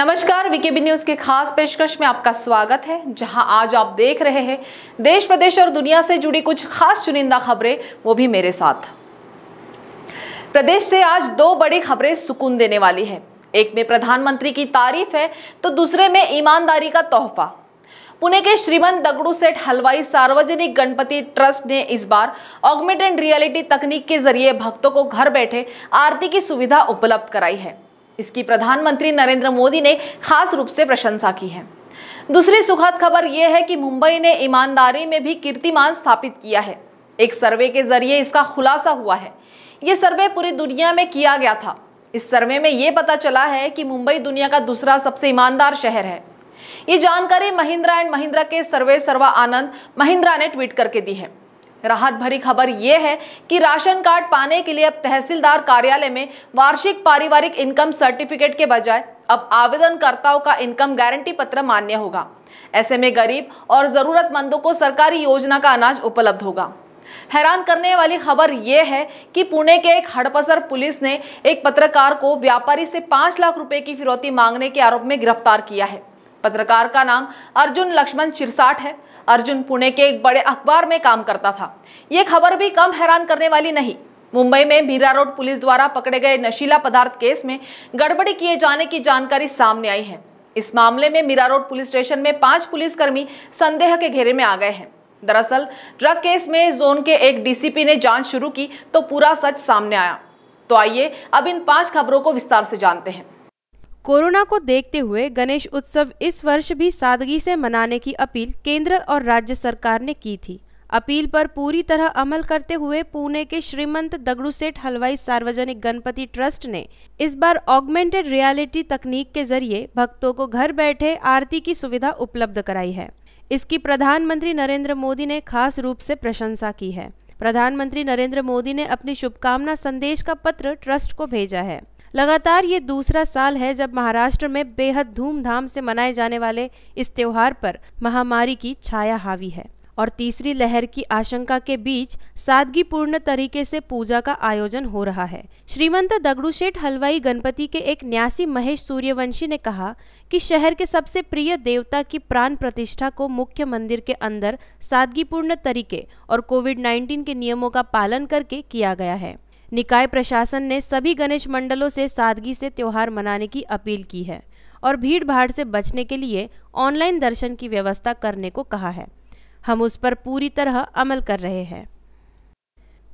नमस्कार VKB news के खास पेशकश में आपका स्वागत है जहां आज आप देख रहे हैं देश प्रदेश और दुनिया से जुड़ी कुछ खास चुनिंदा खबरें वो भी मेरे साथ प्रदेश से आज दो बड़ी खबरें सुकून देने वाली है एक में प्रधानमंत्री की तारीफ है तो दूसरे में ईमानदारी का तोहफा पुणे के श्रीमंत दगड़ू सेठ हलवाई सार्वजनिक गणपति ट्रस्ट ने इस बार ऑगमेटेड रियलिटी तकनीक के जरिए भक्तों को घर बैठे आरती की सुविधा उपलब्ध कराई है इसकी प्रधानमंत्री नरेंद्र मोदी ने खास रूप से प्रशंसा की है दूसरी सुखद खबर यह है कि मुंबई ने ईमानदारी में भी कीर्तिमान स्थापित किया है एक सर्वे के जरिए इसका खुलासा हुआ है ये सर्वे पूरी दुनिया में किया गया था इस सर्वे में यह पता चला है कि मुंबई दुनिया का दूसरा सबसे ईमानदार शहर है ये जानकारी महिंद्रा एंड महिंद्रा के सर्वे सर्वा आनंद महिंद्रा ने ट्वीट करके दी है राहत भरी खबर यह है कि राशन कार्ड पाने के लिए अब तहसीलदार कार्यालय में वार्षिक पारिवारिक इनकम सर्टिफिकेट के बजाय अब आवेदनकर्ताओं का इनकम गारंटी पत्र मान्य होगा ऐसे में गरीब और जरूरतमंदों को सरकारी योजना का अनाज उपलब्ध होगा हैरान करने वाली खबर यह है कि पुणे के एक हड़पसर पुलिस ने एक पत्रकार को व्यापारी से पांच लाख रुपए की फिरौती मांगने के आरोप में गिरफ्तार किया है पत्रकार का नाम अर्जुन लक्ष्मण शिरसाठ है अर्जुन पुणे के एक बड़े अखबार में काम करता था ये खबर भी कम हैरान करने वाली नहीं मुंबई में बीरा रोड पुलिस द्वारा पकड़े गए नशीला पदार्थ केस में गड़बड़ी किए जाने की जानकारी सामने आई है इस मामले में मीरा रोड पुलिस स्टेशन में पांच पुलिसकर्मी संदेह के घेरे में आ गए हैं दरअसल ड्रग केस में जोन के एक डीसीपी ने जांच शुरू की तो पूरा सच सामने आया तो आइए अब इन पांच खबरों को विस्तार से जानते हैं कोरोना को देखते हुए गणेश उत्सव इस वर्ष भी सादगी से मनाने की अपील केंद्र और राज्य सरकार ने की थी अपील पर पूरी तरह अमल करते हुए पुणे के श्रीमंत दगड़ू सेठ हलवाई सार्वजनिक गणपति ट्रस्ट ने इस बार ऑगमेंटेड रियलिटी तकनीक के जरिए भक्तों को घर बैठे आरती की सुविधा उपलब्ध कराई है इसकी प्रधानमंत्री नरेंद्र मोदी ने खास रूप से प्रशंसा की है प्रधानमंत्री नरेंद्र मोदी ने अपनी शुभकामना संदेश का पत्र ट्रस्ट को भेजा है लगातार ये दूसरा साल है जब महाराष्ट्र में बेहद धूमधाम से मनाए जाने वाले इस त्योहार पर महामारी की छाया हावी है और तीसरी लहर की आशंका के बीच सादगी पूर्ण तरीके से पूजा का आयोजन हो रहा है श्रीमंत दगड़ूशेठ हलवाई गणपति के एक न्यासी महेश सूर्यवंशी ने कहा कि शहर के सबसे प्रिय देवता की प्राण प्रतिष्ठा को मुख्य मंदिर के अंदर सादगी पूर्ण तरीके और कोविड 19 के नियमों का पालन करके किया गया है निकाय प्रशासन ने सभी गणेश मंडलों से सादगी से त्यौहार मनाने की अपील की है और भीड़ भाड़ से बचने के लिए ऑनलाइन दर्शन की व्यवस्था करने को कहा है हम उस पर पूरी तरह अमल कर रहे हैं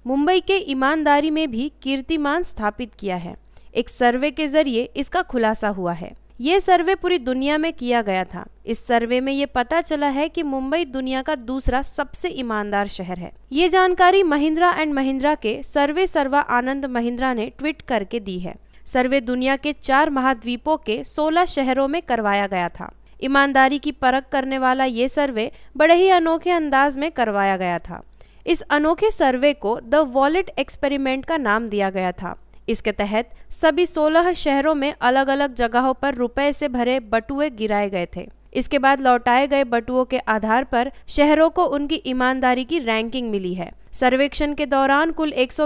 मुंबई के ईमानदारी में भी कीर्तिमान स्थापित किया है एक सर्वे के जरिए इसका खुलासा हुआ है ये सर्वे पूरी दुनिया में किया गया था इस सर्वे में ये पता चला है कि मुंबई दुनिया का दूसरा सबसे ईमानदार शहर है ये जानकारी महिंद्रा एंड महिंद्रा के सर्वे सर्वा आनंद महिंद्रा ने ट्वीट करके दी है सर्वे दुनिया के चार महाद्वीपों के 16 शहरों में करवाया गया था ईमानदारी की परख करने वाला ये सर्वे बड़े ही अनोखे अंदाज में करवाया गया था इस अनोखे सर्वे को द वॉलेट एक्सपेरिमेंट का नाम दिया गया था इसके तहत सभी 16 शहरों में अलग अलग जगहों पर रुपए से भरे बटुए गिराए गए थे इसके बाद लौटाए गए बटुओं के आधार पर शहरों को उनकी ईमानदारी की रैंकिंग मिली है सर्वेक्षण के दौरान कुल एक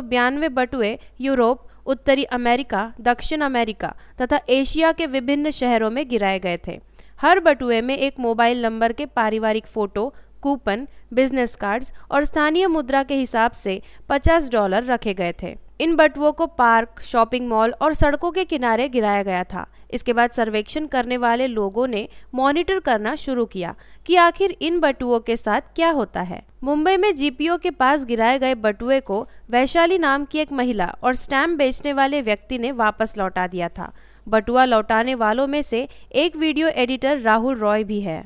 बटुए यूरोप उत्तरी अमेरिका दक्षिण अमेरिका तथा एशिया के विभिन्न शहरों में गिराए गए थे हर बटुए में एक मोबाइल नंबर के पारिवारिक फोटो कूपन बिजनेस कार्ड्स और स्थानीय मुद्रा के हिसाब से 50 डॉलर रखे गए थे इन बटुओं को पार्क शॉपिंग मॉल और सड़कों के किनारे गिराया गया था इसके बाद सर्वेक्षण करने वाले लोगों ने मॉनिटर करना शुरू किया कि आखिर इन बटुओं के साथ क्या होता है मुंबई में जीपीओ के पास गिराए गए बटुए को वैशाली नाम की एक महिला और स्टैम्प बेचने वाले व्यक्ति ने वापस लौटा दिया था बटुआ लौटाने वालों में से एक वीडियो एडिटर राहुल रॉय भी है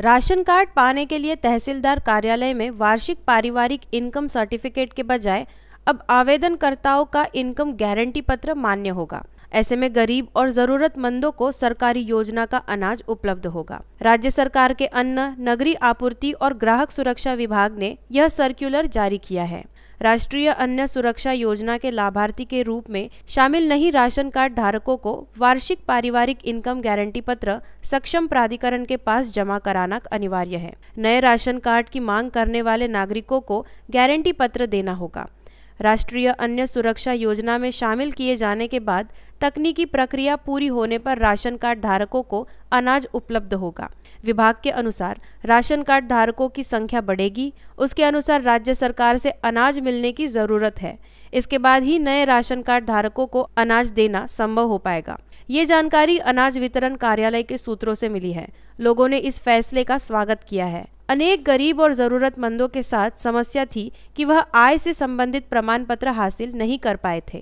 राशन कार्ड पाने के लिए तहसीलदार कार्यालय में वार्षिक पारिवारिक इनकम सर्टिफिकेट के बजाय अब आवेदनकर्ताओं का इनकम गारंटी पत्र मान्य होगा ऐसे में गरीब और जरूरतमंदों को सरकारी योजना का अनाज उपलब्ध होगा राज्य सरकार के अन्न नगरी आपूर्ति और ग्राहक सुरक्षा विभाग ने यह सर्कुलर जारी किया है राष्ट्रीय अन्न सुरक्षा योजना के लाभार्थी के रूप में शामिल नहीं राशन कार्ड धारकों को वार्षिक पारिवारिक इनकम गारंटी पत्र सक्षम प्राधिकरण के पास जमा कराना अनिवार्य है नए राशन कार्ड की मांग करने वाले नागरिकों को गारंटी पत्र देना होगा राष्ट्रीय अन्य सुरक्षा योजना में शामिल किए जाने के बाद तकनीकी प्रक्रिया पूरी होने पर राशन कार्ड धारकों को अनाज उपलब्ध होगा विभाग के अनुसार राशन कार्ड धारकों की संख्या बढ़ेगी उसके अनुसार राज्य सरकार से अनाज मिलने की जरूरत है इसके बाद ही नए राशन कार्ड धारकों को अनाज देना संभव हो पाएगा ये जानकारी अनाज वितरण कार्यालय के सूत्रों से मिली है लोगों ने इस फैसले का स्वागत किया है अनेक गरीब और ज़रूरतमंदों के साथ समस्या थी कि वह आय से संबंधित प्रमाण पत्र हासिल नहीं कर पाए थे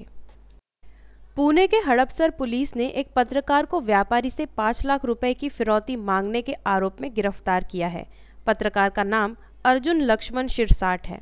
पुणे के हड़पसर पुलिस ने एक पत्रकार को व्यापारी से पाँच लाख रुपए की फिरौती मांगने के आरोप में गिरफ्तार किया है पत्रकार का नाम अर्जुन लक्ष्मण शिरसाट है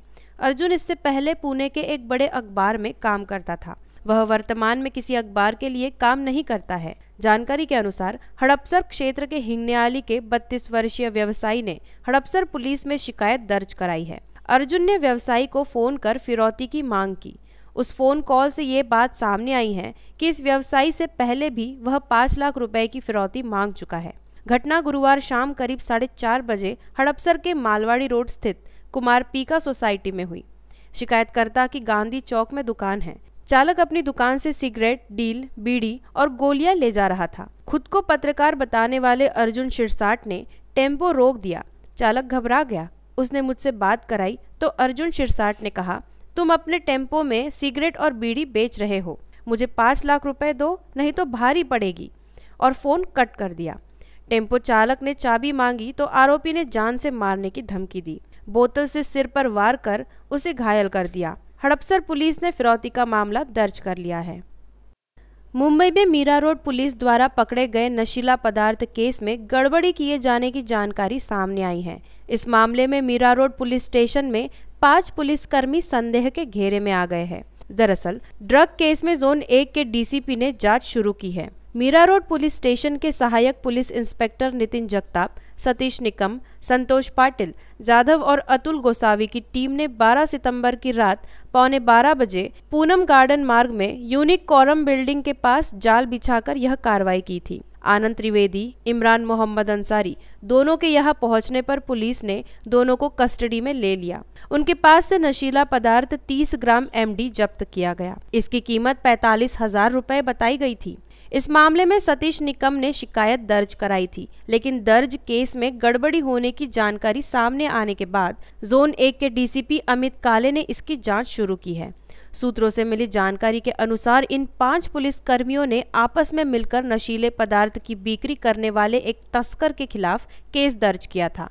अर्जुन इससे पहले पुणे के एक बड़े अखबार में काम करता था वह वर्तमान में किसी अखबार के लिए काम नहीं करता है जानकारी के अनुसार हड़प्सर क्षेत्र के हिंगनेली के 32 वर्षीय व्यवसायी ने हड़प्सर पुलिस में शिकायत दर्ज कराई है अर्जुन ने व्यवसायी को फोन कर फिरौती की मांग की उस फोन कॉल से ये बात सामने आई है कि इस व्यवसायी से पहले भी वह पाँच लाख रुपए की फिरौती मांग चुका है घटना गुरुवार शाम करीब साढ़े चार बजे हड़प्सर के मालवाड़ी रोड स्थित कुमार पीका सोसाइटी में हुई शिकायतकर्ता की गांधी चौक में दुकान है चालक अपनी दुकान से सिगरेट डील बीड़ी और गोलियां ले जा रहा था खुद को पत्रकार बताने वाले अर्जुन शिरसाट ने टेम्पो रोक दिया चालक घबरा गया उसने मुझसे बात कराई तो अर्जुन शिरसाट ने कहा तुम अपने टेम्पो में सिगरेट और बीड़ी बेच रहे हो मुझे पाँच लाख रुपए दो नहीं तो भारी पड़ेगी और फ़ोन कट कर दिया टेम्पो चालक ने चाबी मांगी तो आरोपी ने जान से मारने की धमकी दी बोतल से सिर पर वार कर उसे घायल कर दिया हड़पसर पुलिस ने फिरौती का मामला दर्ज कर लिया है मुंबई में मीरा रोड पुलिस द्वारा पकड़े गए नशीला पदार्थ केस में गड़बड़ी किए जाने की जानकारी सामने आई है इस मामले में मीरा रोड पुलिस स्टेशन में पांच पुलिसकर्मी संदेह के घेरे में आ गए हैं दरअसल ड्रग केस में जोन एक के डीसीपी ने जांच शुरू की है मीरा रोड पुलिस स्टेशन के सहायक पुलिस इंस्पेक्टर नितिन जगताप सतीश निकम संतोष पाटिल जाधव और अतुल गोसावी की टीम ने 12 सितंबर की रात पौने 12 बजे पूनम गार्डन मार्ग में यूनिक कॉरम बिल्डिंग के पास जाल बिछाकर यह कार्रवाई की थी आनंद त्रिवेदी इमरान मोहम्मद अंसारी दोनों के यहाँ पहुंचने पर पुलिस ने दोनों को कस्टडी में ले लिया उनके पास से नशीला पदार्थ 30 ग्राम एमडी जब्त किया गया इसकी कीमत पैतालीस हजार रूपए बताई गई थी इस मामले में सतीश निकम ने शिकायत दर्ज कराई थी लेकिन दर्ज केस में गड़बड़ी होने की जानकारी सामने आने के बाद जोन एक के डीसीपी अमित काले ने इसकी जांच शुरू की है सूत्रों से मिली जानकारी के अनुसार इन पांच पुलिस कर्मियों ने आपस में मिलकर नशीले पदार्थ की बिक्री करने वाले एक तस्कर के खिलाफ केस दर्ज किया था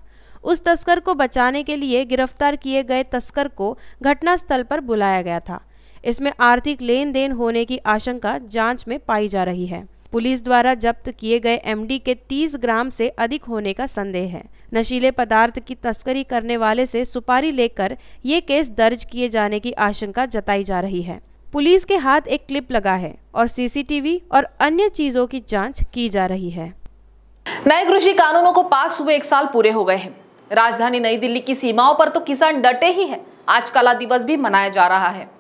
उस तस्कर को बचाने के लिए गिरफ्तार किए गए तस्कर को घटनास्थल पर बुलाया गया था इसमें आर्थिक लेन देन होने की आशंका जांच में पाई जा रही है पुलिस द्वारा जब्त किए गए एमडी के 30 ग्राम से अधिक होने का संदेह है नशीले पदार्थ की तस्करी करने वाले से सुपारी लेकर ये केस दर्ज किए जाने की आशंका जताई जा रही है पुलिस के हाथ एक क्लिप लगा है और सीसीटीवी और अन्य चीजों की जांच की जा रही है नए कृषि कानूनों को पास हुए एक साल पूरे हो गए हैं राजधानी नई दिल्ली की सीमाओं पर तो किसान डटे ही है आज काला दिवस भी मनाया जा रहा है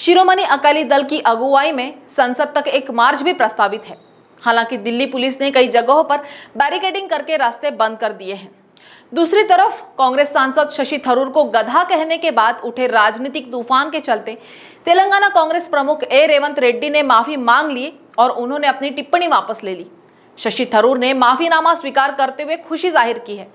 शिरोमणि अकाली दल की अगुवाई में संसद तक एक मार्च भी प्रस्तावित है हालांकि दिल्ली पुलिस ने कई जगहों पर बैरिकेडिंग करके रास्ते बंद कर दिए हैं दूसरी तरफ कांग्रेस सांसद शशि थरूर को गधा कहने के बाद उठे राजनीतिक तूफान के चलते तेलंगाना कांग्रेस प्रमुख ए रेवंत रेड्डी ने माफी मांग ली और उन्होंने अपनी टिप्पणी वापस ले ली शशि थरूर ने माफीनामा स्वीकार करते हुए खुशी जाहिर की है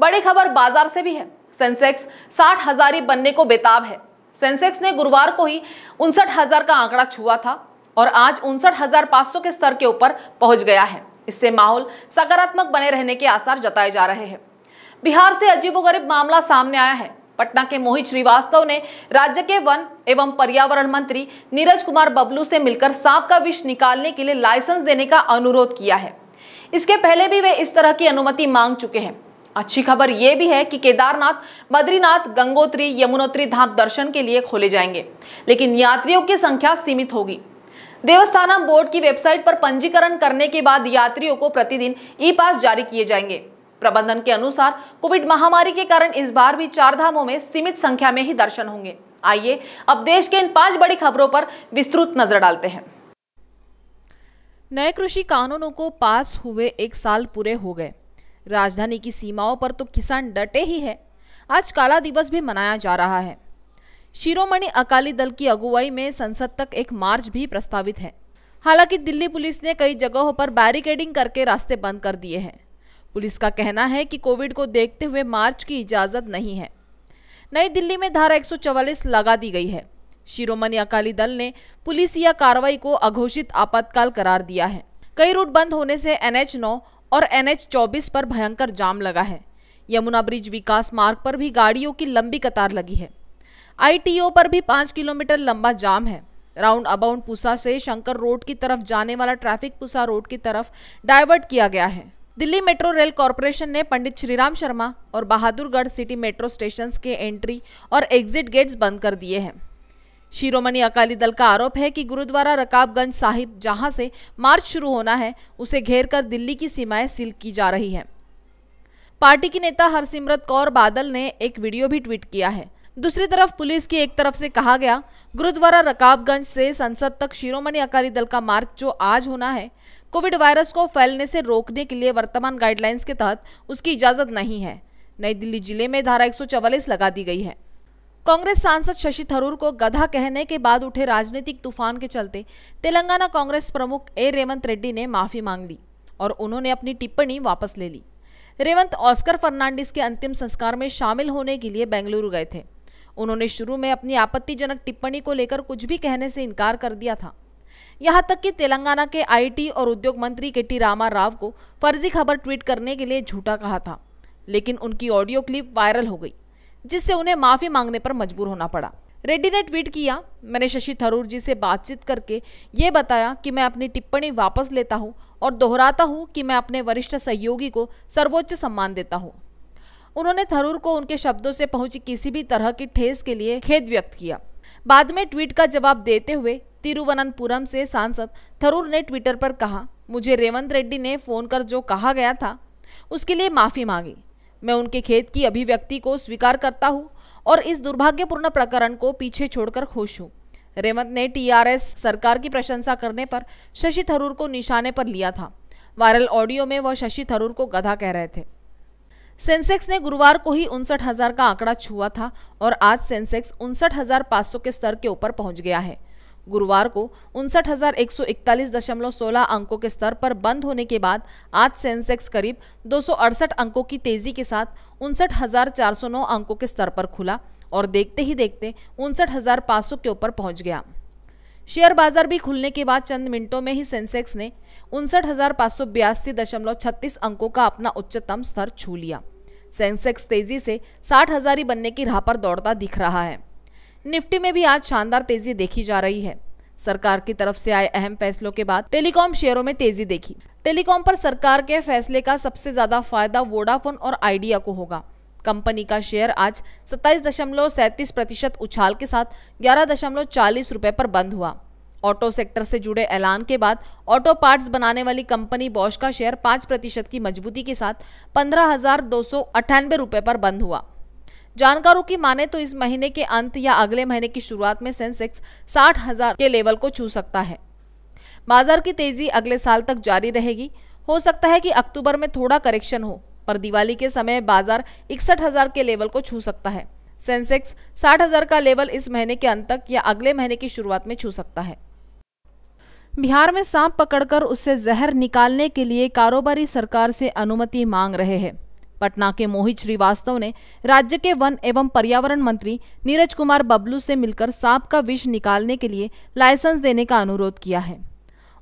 बड़ी खबर बाजार से भी है सेंसेक्स साठ हजारी बनने को बेताब है सेंसेक्स ने गुरुवार को ही उनसठ हजार का आंकड़ा छुआ था और आज उनसठ हजार सौ के स्तर के ऊपर पहुंच गया है इससे माहौल सकारात्मक बने रहने के आसार जताए जा रहे हैं बिहार से अजीबोगरीब मामला सामने आया है पटना के मोहित श्रीवास्तव ने राज्य के वन एवं पर्यावरण मंत्री नीरज कुमार बबलू से मिलकर सांप का विष निकालने के लिए लाइसेंस देने का अनुरोध किया है इसके पहले भी वे इस तरह की अनुमति मांग चुके हैं अच्छी खबर ये भी है कि केदारनाथ बद्रीनाथ गंगोत्री यमुनोत्री धाम दर्शन के लिए खोले जाएंगे लेकिन यात्रियों की संख्या सीमित होगी देवस्थान बोर्ड की वेबसाइट पर पंजीकरण करने के बाद यात्रियों को प्रतिदिन ई पास जारी किए जाएंगे प्रबंधन के अनुसार कोविड महामारी के कारण इस बार भी चार धामों में सीमित संख्या में ही दर्शन होंगे आइए अब देश के इन पांच बड़ी खबरों पर विस्तृत नजर डालते हैं नए कृषि कानूनों को पास हुए एक साल पूरे हो गए राजधानी की सीमाओं पर तो किसान डटे ही है आज काला दिवस भी मनाया जा रहा है शिरोमणि अकाली दल की अगुवाई में संसद तक एक मार्च भी प्रस्तावित है हालांकि दिल्ली पुलिस ने कई जगहों पर बैरिकेडिंग करके रास्ते बंद कर दिए हैं पुलिस का कहना है कि कोविड को देखते हुए मार्च की इजाज़त नहीं है नई दिल्ली में धारा 144 लगा दी गई है शिरोमणि अकाली दल ने पुलिस या कार्रवाई को अघोषित आपातकाल करार दिया है कई रूट बंद होने से एन एच और एनएच 24 पर भयंकर जाम लगा है यमुना ब्रिज विकास मार्ग पर भी गाड़ियों की लंबी कतार लगी है आईटीओ पर भी पाँच किलोमीटर लंबा जाम है राउंड अबाउंड पुसा से शंकर रोड की तरफ जाने वाला ट्रैफिक पूसा रोड की तरफ डाइवर्ट किया गया है दिल्ली मेट्रो रेल कॉरपोरेशन ने पंडित श्रीराम शर्मा और बहादुरगढ़ सिटी मेट्रो स्टेशन के एंट्री और एग्जिट गेट्स बंद कर दिए हैं शिरोमणि अकाली दल का आरोप है कि गुरुद्वारा रकाबगंज साहिब जहां से मार्च शुरू होना है उसे घेरकर दिल्ली की सीमाएं सील की जा रही हैं। पार्टी की नेता हरसिमरत कौर बादल ने एक वीडियो भी ट्वीट किया है दूसरी तरफ पुलिस की एक तरफ से कहा गया गुरुद्वारा रकाबगंज से संसद तक शिरोमणि अकाली दल का मार्च जो आज होना है कोविड वायरस को फैलने से रोकने के लिए वर्तमान गाइडलाइंस के तहत उसकी इजाज़त नहीं है नई दिल्ली जिले में धारा एक लगा दी गई है कांग्रेस सांसद शशि थरूर को गधा कहने के बाद उठे राजनीतिक तूफान के चलते तेलंगाना कांग्रेस प्रमुख ए रेवंत रेड्डी ने माफी मांग ली और उन्होंने अपनी टिप्पणी वापस ले ली रेवंत ऑस्कर फर्नांडिस के अंतिम संस्कार में शामिल होने के लिए बेंगलुरु गए थे उन्होंने शुरू में अपनी आपत्तिजनक टिप्पणी को लेकर कुछ भी कहने से इनकार कर दिया था यहां तक कि तेलंगाना के आईटी और उद्योग मंत्री के टी रामा राव को फर्जी खबर ट्वीट करने के लिए झूठा कहा था लेकिन उनकी ऑडियो क्लिप वायरल हो गई जिससे उन्हें माफ़ी मांगने पर मजबूर होना पड़ा रेड्डी ने ट्वीट किया मैंने शशि थरूर जी से बातचीत करके ये बताया कि मैं अपनी टिप्पणी वापस लेता हूँ और दोहराता हूँ कि मैं अपने वरिष्ठ सहयोगी को सर्वोच्च सम्मान देता हूँ उन्होंने थरूर को उनके शब्दों से पहुंची किसी भी तरह की ठेस के लिए खेद व्यक्त किया बाद में ट्वीट का जवाब देते हुए तिरुवनंतपुरम से सांसद थरूर ने ट्विटर पर कहा मुझे रेवंत रेड्डी ने फोन कर जो कहा गया था उसके लिए माफ़ी मांगी मैं उनके खेत की अभिव्यक्ति को स्वीकार करता हूँ और इस दुर्भाग्यपूर्ण प्रकरण को पीछे छोड़कर खुश हूँ रेवंत ने टीआरएस सरकार की प्रशंसा करने पर शशि थरूर को निशाने पर लिया था वायरल ऑडियो में वह शशि थरूर को गधा कह रहे थे सेंसेक्स ने गुरुवार को ही उनसठ हजार का आंकड़ा छुआ था और आज सेंसेक्स उनसठ हजार पाँच सौ के स्तर के ऊपर पहुंच गया है गुरुवार को उनसठ अंकों के स्तर पर बंद होने के बाद आज सेंसेक्स करीब दो अंकों की तेजी के साथ उनसठ अंकों के स्तर पर खुला और देखते ही देखते उनसठ के ऊपर पहुंच गया शेयर बाजार भी खुलने के बाद चंद मिनटों में ही सेंसेक्स ने उनसठ अंकों का अपना उच्चतम स्तर छू लिया सेंसेक्स तेजी से साठ हजारी बनने की राह पर दौड़ता दिख रहा है निफ्टी में भी आज शानदार तेजी देखी जा रही है सरकार की तरफ से आए अहम फैसलों के बाद टेलीकॉम शेयरों में तेजी देखी टेलीकॉम पर सरकार के फैसले का सबसे ज्यादा फायदा वोडाफोन और आइडिया को होगा कंपनी का शेयर आज सत्ताईस दशमलव सैतीस प्रतिशत उछाल के साथ ग्यारह दशमलव चालीस रुपए पर बंद हुआ ऑटो सेक्टर से जुड़े ऐलान के बाद ऑटो पार्ट्स बनाने वाली कंपनी बॉश का शेयर पाँच प्रतिशत की मजबूती के साथ पंद्रह हजार दो सौ पर बंद हुआ जानकारों की माने तो इस महीने के अंत या अगले महीने की शुरुआत में सेंसेक्स साठ हजार के लेवल को छू सकता है बाजार की तेजी अगले साल तक जारी रहेगी हो सकता है कि अक्टूबर में थोड़ा करेक्शन हो पर दिवाली के समय बाजार इकसठ हजार के लेवल को छू सकता है सेंसेक्स साठ हजार का लेवल इस महीने के अंत तक या अगले महीने की शुरुआत में छू सकता है बिहार में सांप पकड़कर उससे जहर निकालने के लिए कारोबारी सरकार से अनुमति मांग रहे हैं पटना के मोहित श्रीवास्तव ने राज्य के वन एवं पर्यावरण मंत्री नीरज कुमार बबलू से मिलकर सांप का विष निकालने के लिए लाइसेंस देने का अनुरोध किया है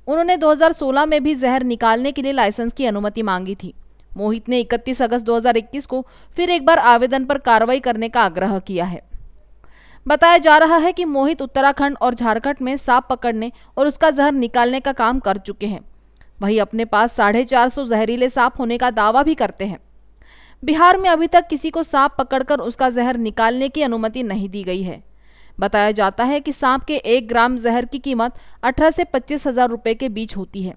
उन्होंने 2016 में भी जहर निकालने के लिए लाइसेंस की अनुमति मांगी थी मोहित ने 31 अगस्त 2021 को फिर एक बार आवेदन पर कार्रवाई करने का आग्रह किया है बताया जा रहा है कि मोहित उत्तराखंड और झारखंड में सांप पकड़ने और उसका जहर निकालने का काम कर चुके हैं वही अपने पास साढ़े चार सौ जहरीले सांप होने का दावा भी करते हैं बिहार में अभी तक किसी को सांप पकड़कर उसका जहर निकालने की अनुमति नहीं दी गई है बताया जाता है कि सांप के एक ग्राम जहर की कीमत अठारह से पच्चीस हजार रुपये के बीच होती है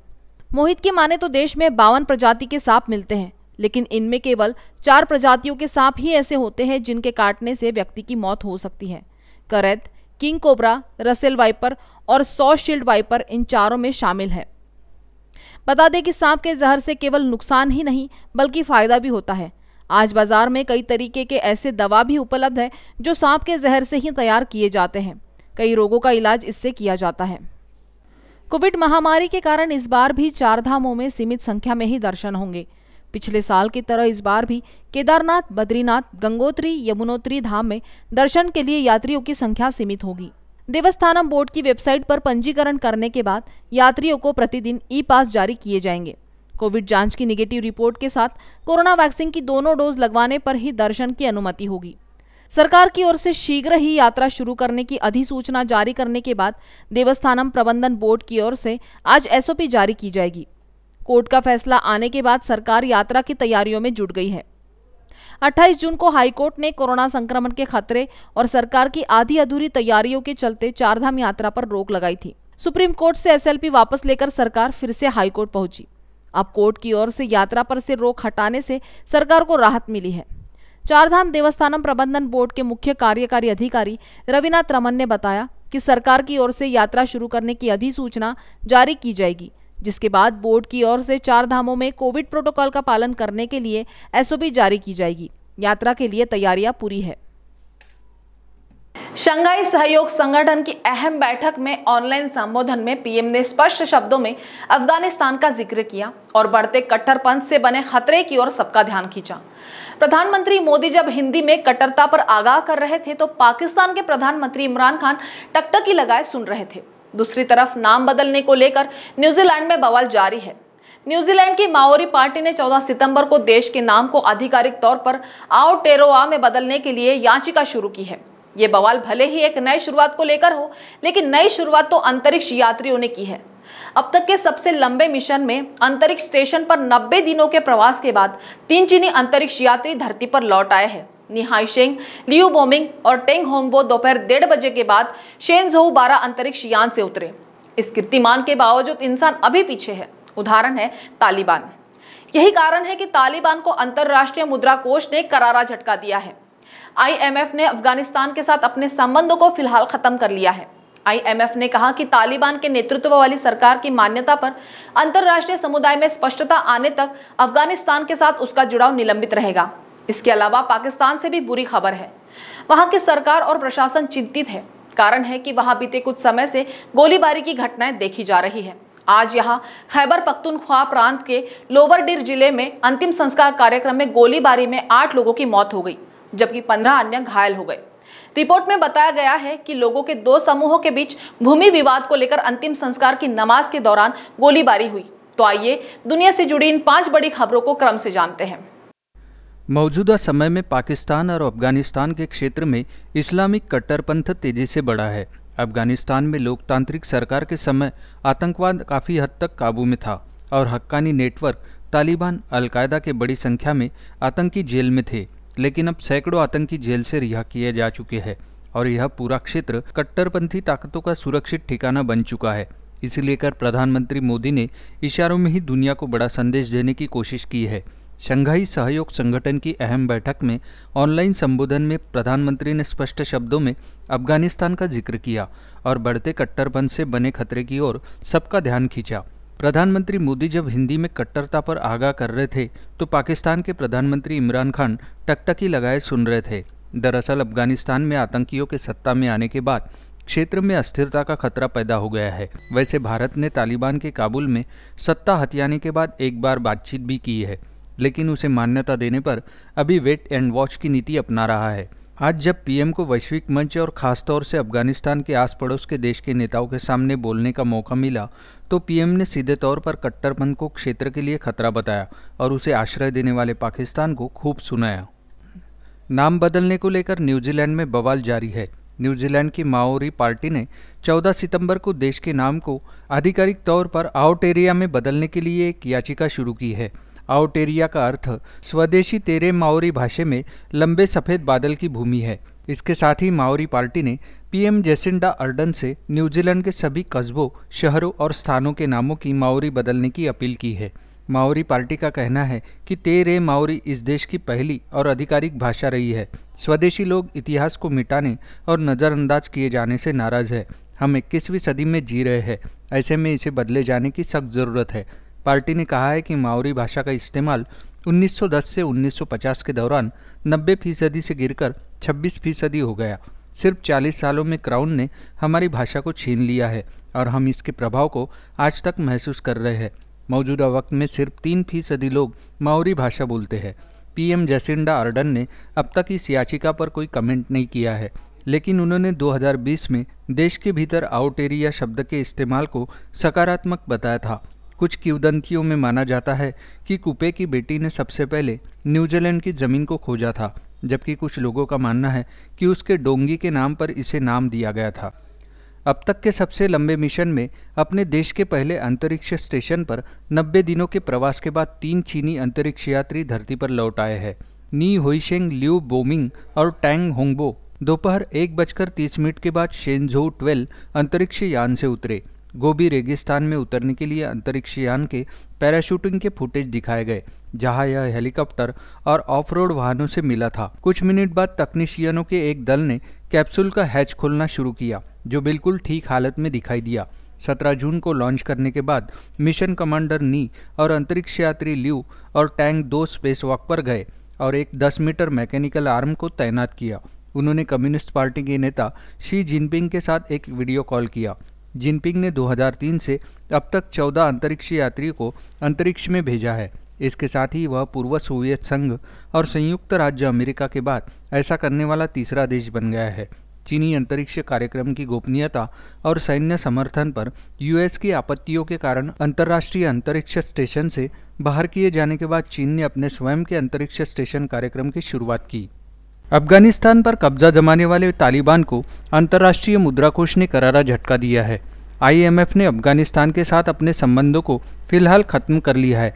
मोहित की माने तो देश में बावन प्रजाति के सांप मिलते हैं लेकिन इनमें केवल चार प्रजातियों के सांप ही ऐसे होते हैं जिनके काटने से व्यक्ति की मौत हो सकती है करैत किंग कोबरा रसेल वाइपर और सौ शील्ड वाइपर इन चारों में शामिल है बता दें कि सांप के जहर से केवल नुकसान ही नहीं बल्कि फायदा भी होता है आज बाजार में कई तरीके के ऐसे दवा भी उपलब्ध है जो सांप के जहर से ही तैयार किए जाते हैं कई रोगों का इलाज इससे किया जाता है कोविड महामारी के कारण इस बार भी चार धामों में सीमित संख्या में ही दर्शन होंगे पिछले साल की तरह इस बार भी केदारनाथ बद्रीनाथ गंगोत्री यमुनोत्री धाम में दर्शन के लिए यात्रियों की संख्या सीमित होगी देवस्थानम बोर्ड की वेबसाइट पर पंजीकरण करने के बाद यात्रियों को प्रतिदिन ई पास जारी किए जाएंगे कोविड जांच की निगेटिव रिपोर्ट के साथ कोरोना वैक्सीन की दोनों डोज लगवाने पर ही दर्शन की अनुमति होगी सरकार की ओर से शीघ्र ही यात्रा शुरू करने की अधिसूचना जारी करने के बाद देवस्थानम प्रबंधन बोर्ड की ओर से आज एसओपी जारी की जाएगी कोर्ट का फैसला आने के बाद सरकार यात्रा की तैयारियों में जुट गई है 28 जून को हाईकोर्ट ने कोरोना संक्रमण के खतरे और सरकार की आधी अधूरी तैयारियों के चलते चारधाम यात्रा पर रोक लगाई थी सुप्रीम कोर्ट से एसएलपी वापस लेकर सरकार फिर से हाईकोर्ट पहुंची अब कोर्ट की ओर से यात्रा पर से रोक हटाने से सरकार को राहत मिली है चारधाम देवस्थानम प्रबंधन बोर्ड के मुख्य कार्यकारी अधिकारी रविनाथ रमन ने बताया कि सरकार की ओर से यात्रा शुरू करने की अधिसूचना जारी की जाएगी जिसके बाद बोर्ड की ओर से चार धामों में कोविड प्रोटोकॉल का पालन करने के लिए एसओपी जारी की जाएगी यात्रा के लिए तैयारियां पूरी है शंघाई सहयोग संगठन की अहम बैठक में ऑनलाइन संबोधन में पीएम ने स्पष्ट शब्दों में अफगानिस्तान का जिक्र किया और बढ़ते कट्टरपंथ से बने खतरे की ओर सबका ध्यान खींचा प्रधानमंत्री मोदी जब हिंदी में कट्टरता पर आगाह कर रहे थे तो पाकिस्तान के प्रधानमंत्री इमरान खान टकटकी लगाए सुन रहे थे दूसरी तरफ नाम बदलने को लेकर न्यूजीलैंड में बवाल जारी है न्यूजीलैंड की माओरी पार्टी ने 14 सितंबर को देश के नाम को आधिकारिक तौर पर आओ टेरोआ में बदलने के लिए याचिका शुरू की है ये बवाल भले ही एक नई शुरुआत को लेकर हो लेकिन नई शुरुआत तो अंतरिक्ष यात्रियों ने की है अब तक के सबसे लंबे मिशन में अंतरिक्ष स्टेशन पर 90 दिनों के प्रवास के बाद तीन चीनी अंतरिक्ष यात्री धरती पर लौट आए हैं निहाई शेंग लियू बोमिंग और टेंग होंगबो दोपहर डेढ़ बजे के बाद शेनझोऊ बारह अंतरिक्ष यान से उतरे इस कीर्तिमान के बावजूद इंसान अभी पीछे है उदाहरण है तालिबान यही कारण है कि तालिबान को अंतर्राष्ट्रीय मुद्रा कोष ने करारा झटका दिया है आईएमएफ ने अफगानिस्तान के साथ अपने संबंधों को फिलहाल खत्म कर लिया है आईएमएफ ने कहा कि तालिबान के नेतृत्व वाली सरकार की मान्यता पर अंतर्राष्ट्रीय समुदाय में स्पष्टता आने तक अफगानिस्तान के साथ उसका जुड़ाव निलंबित रहेगा इसके अलावा पाकिस्तान से भी बुरी खबर है वहां की सरकार और प्रशासन चिंतित है कारण है कि वहां बीते कुछ समय से गोलीबारी की घटनाएं देखी जा रही है आज यहां खैबर पख्तूनख्वा प्रांत के लोअर डिर जिले में अंतिम संस्कार कार्यक्रम में गोलीबारी में आठ लोगों की मौत हो गई जबकि पंद्रह अन्य घायल हो गए रिपोर्ट में बताया गया है कि लोगों के दो समूहों के बीच भूमि विवाद को लेकर अंतिम संस्कार की नमाज के दौरान गोलीबारी हुई तो आइए दुनिया से जुड़ी इन पांच बड़ी खबरों को क्रम से जानते हैं मौजूदा समय में पाकिस्तान और अफगानिस्तान के क्षेत्र में इस्लामिक कट्टरपंथ तेजी से बढ़ा है अफगानिस्तान में लोकतांत्रिक सरकार के समय आतंकवाद काफ़ी हद तक काबू में था और हक्कानी नेटवर्क तालिबान अलकायदा के बड़ी संख्या में आतंकी जेल में थे लेकिन अब सैकड़ों आतंकी जेल से रिहा किए जा चुके हैं और यह पूरा क्षेत्र कट्टरपंथी ताकतों का सुरक्षित ठिकाना बन चुका है इसी लेकर प्रधानमंत्री मोदी ने इशारों में ही दुनिया को बड़ा संदेश देने की कोशिश की है शंघाई सहयोग संगठन की अहम बैठक में ऑनलाइन संबोधन में प्रधानमंत्री ने स्पष्ट शब्दों में अफगानिस्तान का जिक्र किया और बढ़ते कट्टरपंथ से बने खतरे की ओर सबका ध्यान खींचा प्रधानमंत्री मोदी जब हिंदी में कट्टरता पर आगाह कर रहे थे तो पाकिस्तान के प्रधानमंत्री इमरान खान टकटकी लगाए सुन रहे थे दरअसल अफगानिस्तान में आतंकियों के सत्ता में आने के बाद क्षेत्र में अस्थिरता का खतरा पैदा हो गया है वैसे भारत ने तालिबान के काबुल में सत्ता हथियाने के बाद एक बार बातचीत भी की है लेकिन उसे मान्यता देने पर अभी वेट एंड वॉच की नीति अपना रहा है आज जब पीएम को वैश्विक मंच और खासतौर से अफगानिस्तान के आस पड़ोस के देश के नेताओं के सामने बोलने का मौका मिला तो पीएम ने सीधे तौर पर कट्टरपंथ को क्षेत्र के लिए खतरा बताया और उसे आश्रय देने वाले पाकिस्तान को खूब सुनाया नाम बदलने को लेकर न्यूजीलैंड में बवाल जारी है न्यूजीलैंड की माओरी पार्टी ने 14 सितंबर को देश के नाम को आधिकारिक तौर पर आउट एरिया में बदलने के लिए एक याचिका शुरू की है आउटेरिया का अर्थ स्वदेशी तेरे माओरी भाषा में लंबे सफ़ेद बादल की भूमि है इसके साथ ही माओरी पार्टी ने पीएम जेसिंडा अर्डन से न्यूजीलैंड के सभी कस्बों शहरों और स्थानों के नामों की माओरी बदलने की अपील की है माओरी पार्टी का कहना है कि तेरे माओरी इस देश की पहली और आधिकारिक भाषा रही है स्वदेशी लोग इतिहास को मिटाने और नज़रअंदाज किए जाने से नाराज़ है हम इक्कीसवीं सदी में जी रहे हैं ऐसे में इसे बदले जाने की सख्त ज़रूरत है पार्टी ने कहा है कि माओरी भाषा का इस्तेमाल 1910 से 1950 के दौरान 90 फीसदी से गिरकर 26 फीसदी हो गया सिर्फ 40 सालों में क्राउन ने हमारी भाषा को छीन लिया है और हम इसके प्रभाव को आज तक महसूस कर रहे हैं मौजूदा वक्त में सिर्फ तीन फीसदी लोग माओरी भाषा बोलते हैं पीएम जैसिंडा आर्डन ने अब तक इस याचिका पर कोई कमेंट नहीं किया है लेकिन उन्होंने 2020 में देश के भीतर आउट एरिया शब्द के इस्तेमाल को सकारात्मक बताया था कुछ किवदंतियों में माना जाता है कि कुपे की बेटी ने सबसे पहले न्यूजीलैंड की ज़मीन को खोजा था जबकि कुछ लोगों का मानना है कि उसके डोंगी के नाम पर इसे नाम दिया गया था अब तक के सबसे लंबे मिशन में अपने देश के पहले अंतरिक्ष स्टेशन पर 90 दिनों के प्रवास के बाद तीन चीनी अंतरिक्ष यात्री धरती पर लौट आए हैं नी होइशेंग ल्यू बोमिंग और टैंग होंगबो दोपहर एक बजकर तीस मिनट के बाद शेंझो ट्वेल्व अंतरिक्ष यान से उतरे गोबी रेगिस्तान में उतरने के लिए अंतरिक्ष यान के पैराशूटिंग के फुटेज दिखाए गए जहां यह हेलीकॉप्टर और ऑफ रोड वाहनों से मिला था कुछ मिनट बाद तकनीशियनों के एक दल ने कैप्सूल का हैच खोलना शुरू किया जो बिल्कुल ठीक हालत में दिखाई दिया 17 जून को लॉन्च करने के बाद मिशन कमांडर नी और अंतरिक्ष यात्री ल्यू और टैंक दो स्पेस वॉक पर गए और एक 10 मीटर मैकेनिकल आर्म को तैनात किया उन्होंने कम्युनिस्ट पार्टी के नेता शी जिनपिंग के साथ एक वीडियो कॉल किया जिनपिंग ने 2003 से अब तक 14 अंतरिक्ष यात्री को अंतरिक्ष में भेजा है इसके साथ ही वह पूर्व सोवियत संघ और संयुक्त राज्य अमेरिका के बाद ऐसा करने वाला तीसरा देश बन गया है चीनी अंतरिक्ष कार्यक्रम की गोपनीयता और सैन्य समर्थन पर यूएस की आपत्तियों के कारण अंतर्राष्ट्रीय अंतरिक्ष स्टेशन से बाहर किए जाने के बाद चीन ने अपने स्वयं के अंतरिक्ष स्टेशन कार्यक्रम की शुरुआत की अफगानिस्तान पर कब्जा जमाने वाले तालिबान को अंतर्राष्ट्रीय मुद्रा कोष ने करारा झटका दिया है आईएमएफ ने अफगानिस्तान के साथ अपने संबंधों को फिलहाल खत्म कर लिया है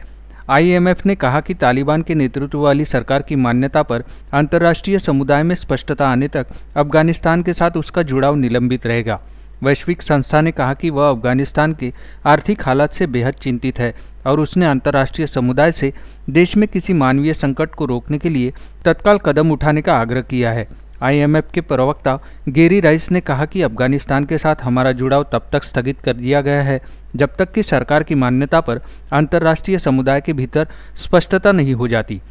आईएमएफ ने कहा कि तालिबान के नेतृत्व वाली सरकार की मान्यता पर अंतर्राष्ट्रीय समुदाय में स्पष्टता आने तक अफगानिस्तान के साथ उसका जुड़ाव निलंबित रहेगा वैश्विक संस्था ने कहा कि वह अफगानिस्तान के आर्थिक हालात से बेहद चिंतित है और उसने अंतर्राष्ट्रीय समुदाय से देश में किसी मानवीय संकट को रोकने के लिए तत्काल कदम उठाने का आग्रह किया है आईएमएफ के प्रवक्ता गेरी राइस ने कहा कि अफगानिस्तान के साथ हमारा जुड़ाव तब तक स्थगित कर दिया गया है जब तक कि सरकार की मान्यता पर अंतर्राष्ट्रीय समुदाय के भीतर स्पष्टता नहीं हो जाती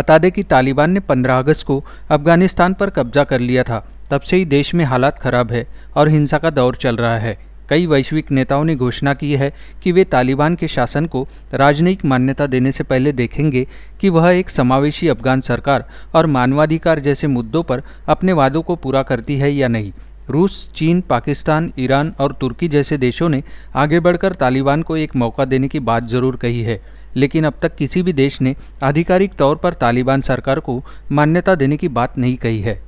बता दें कि तालिबान ने 15 अगस्त को अफगानिस्तान पर कब्जा कर लिया था तब से ही देश में हालात खराब है और हिंसा का दौर चल रहा है कई वैश्विक नेताओं ने घोषणा की है कि वे तालिबान के शासन को राजनयिक मान्यता देने से पहले देखेंगे कि वह एक समावेशी अफगान सरकार और मानवाधिकार जैसे मुद्दों पर अपने वादों को पूरा करती है या नहीं रूस चीन पाकिस्तान ईरान और तुर्की जैसे देशों ने आगे बढ़कर तालिबान को एक मौका देने की बात जरूर कही है लेकिन अब तक किसी भी देश ने आधिकारिक तौर पर तालिबान सरकार को मान्यता देने की बात नहीं कही है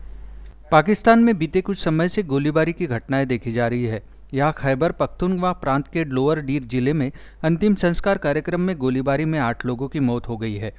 पाकिस्तान में बीते कुछ समय से गोलीबारी की घटनाएं देखी जा रही है यहाँ खैबर पख्तुनवा प्रांत के लोअर डीर जिले में अंतिम संस्कार कार्यक्रम में गोलीबारी में आठ लोगों की मौत हो गई है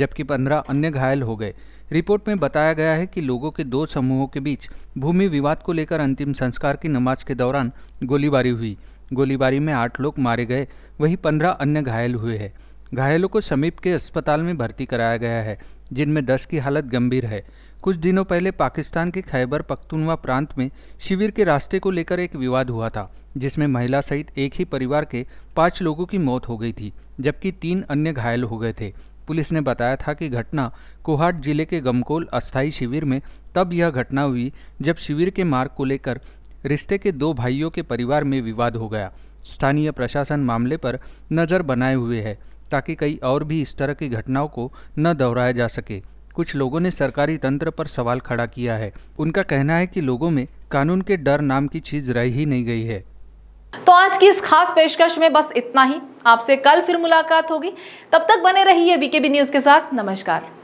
जबकि पंद्रह अन्य घायल हो गए रिपोर्ट में बताया गया है कि लोगों के दो समूहों के बीच भूमि विवाद को लेकर अंतिम संस्कार की नमाज के दौरान गोलीबारी हुई गोलीबारी में आठ लोग मारे गए वहीं पंद्रह अन्य घायल हुए हैं घायलों को समीप के अस्पताल में भर्ती कराया गया है जिनमें दस की हालत गंभीर है कुछ दिनों पहले पाकिस्तान के खैबर पख्तूनवा प्रांत में शिविर के रास्ते को लेकर एक विवाद हुआ था जिसमें महिला सहित एक ही परिवार के पांच लोगों की मौत हो गई थी जबकि तीन अन्य घायल हो गए थे पुलिस ने बताया था कि घटना कोहाट जिले के गमकोल अस्थाई शिविर में तब यह घटना हुई जब शिविर के मार्ग को लेकर रिश्ते के दो भाइयों के परिवार में विवाद हो गया स्थानीय प्रशासन मामले पर नज़र बनाए हुए है ताकि कई और भी इस तरह की घटनाओं को न दोहराया जा सके कुछ लोगों ने सरकारी तंत्र पर सवाल खड़ा किया है उनका कहना है कि लोगों में कानून के डर नाम की चीज रह ही नहीं गई है तो आज की इस खास पेशकश में बस इतना ही आपसे कल फिर मुलाकात होगी तब तक बने रहिए बीकेबी न्यूज के साथ नमस्कार